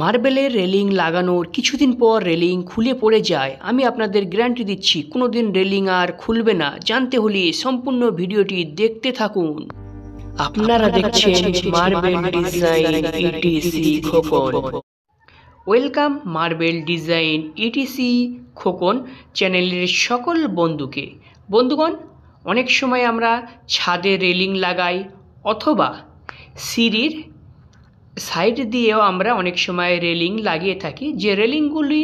মার্বেলের রেলিং লাগানোর কিছুদিন পর রেলিং খুলে পড়ে যায় আমি আপনাদের গ্যারান্টি দিচ্ছি কোনো দিন রেলিং আর খুলবে না জানতে হলে সম্পূর্ণ ভিডিওটি দেখতে থাকুন আপনারা দেখছেন marble design ETC e e Khokon welcome marble design ETC e Khokon চ্যানেলের সকল বন্ধুকে বন্ধুগণ অনেক সময় আমরা ছাদে রেলিং লাগাই অথবা সিঁড়ির সাইড দিয়েও আমরা অনেক সময় রেলিং লাগিয়ে থাকি যে রেলিংগুলি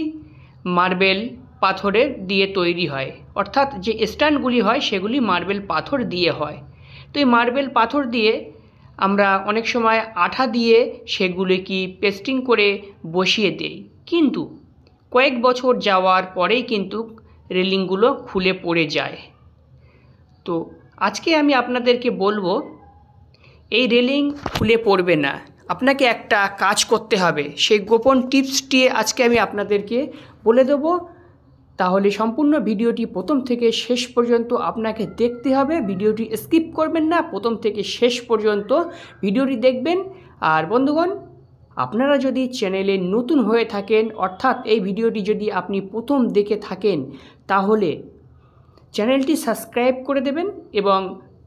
মার্বেল পাথরের দিয়ে তৈরি হয় অর্থাৎ যে স্ট্যান্ডগুলি হয় সেগুলি মার্বেল পাথর দিয়ে হয় তো এই মার্বেল পাথর দিয়ে আমরা অনেক সময় আঠা দিয়ে সেগুলিকে পেস্টিং করে বসিয়ে দেই কিন্তু কয়েক বছর যাওয়ার পরেই কিন্তু রেলিংগুলো খুলে পড়ে যায় তো আজকে আমি আপনাদেরকে বলবো এই রেলিং খুলে পড়বে না আপনাকে একটা কাজ করতে হবে সেই গোপন টিপসটি আজকে আমি আপনাদেরকে বলে দেবো তাহলে সম্পূর্ণ ভিডিওটি প্রথম থেকে শেষ পর্যন্ত আপনাকে দেখতে হবে ভিডিওটি স্কিপ করবেন না প্রথম থেকে শেষ পর্যন্ত ভিডিওটি দেখবেন আর বন্ধুগণ আপনারা যদি চ্যানেলে নতুন হয়ে থাকেন অর্থাৎ এই ভিডিওটি যদি আপনি প্রথম দেখে থাকেন তাহলে চ্যানেলটি সাবস্ক্রাইব করে দেবেন এবং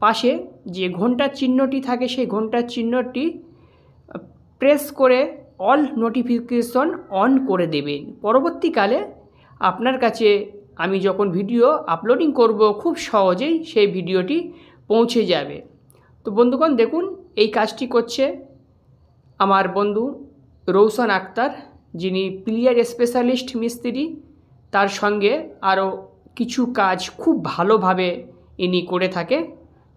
পাশে যে ঘন্টার চিহ্নটি থাকে সেই ঘন্টার চিহ্নটি প্রেস করে অল নোটিফিকেশন অন করে দেবেন পরবর্তীকালে আপনার কাছে আমি যখন ভিডিও আপলোডিং করব খুব সহজেই সেই ভিডিওটি পৌঁছে যাবে তো বন্ধুগণ দেখুন এই কাজটি করছে আমার বন্ধু রৌশন আক্তার যিনি প্লিয়ার স্পেশালিস্ট মিস্ত্রি তার সঙ্গে আরও কিছু কাজ খুব ভালোভাবে ইনি করে থাকে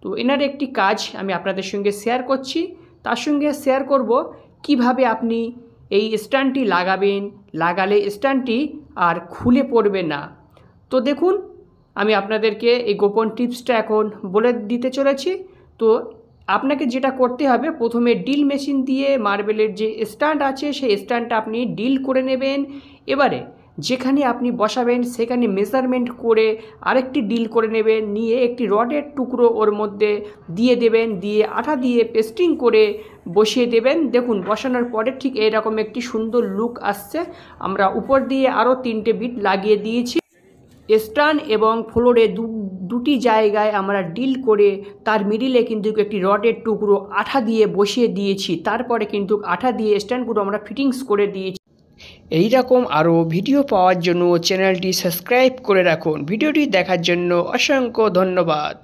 তো এনার একটি কাজ আমি আপনাদের সঙ্গে শেয়ার করছি তার সঙ্গে শেয়ার করব কিভাবে আপনি এই স্ট্যান্ডটি লাগাবেন লাগালে স্ট্যান্ডটি আর খুলে পড়বে না তো দেখুন আমি আপনাদেরকে এই গোপন টিপসটা এখন বলে দিতে চলেছি তো আপনাকে যেটা করতে হবে প্রথমে ডিল মেশিন দিয়ে মার্বেলের যে স্ট্যান্ড আছে সেই স্ট্যান্ডটা আপনি ডিল করে নেবেন এবারে যেখানে আপনি বসাবেন সেখানে মেজারমেন্ট করে আরেকটি ডিল করে নেবেন নিয়ে একটি রডের টুকরো ওর মধ্যে দিয়ে দেবেন দিয়ে আঠা দিয়ে পেস্টিং করে বসিয়ে দেবেন দেখুন বসানোর পরে ঠিক এরকম একটি সুন্দর লুক আসছে আমরা উপর দিয়ে আরও তিনটে বিট লাগিয়ে দিয়েছি স্টান এবং ফ্লোরে দুটি জায়গায় আমরা ডিল করে তার মিডিলে কিন্তু একটি রডের টুকরো আঠা দিয়ে বসিয়ে দিয়েছি তারপরে কিন্তু আঠা দিয়ে স্ট্যান্ডগুলো আমরা ফিটিংস করে দিয়েছি এই রকম আরও ভিডিও পাওয়ার জন্য চ্যানেলটি সাবস্ক্রাইব করে রাখুন ভিডিওটি দেখার জন্য অসংখ্য ধন্যবাদ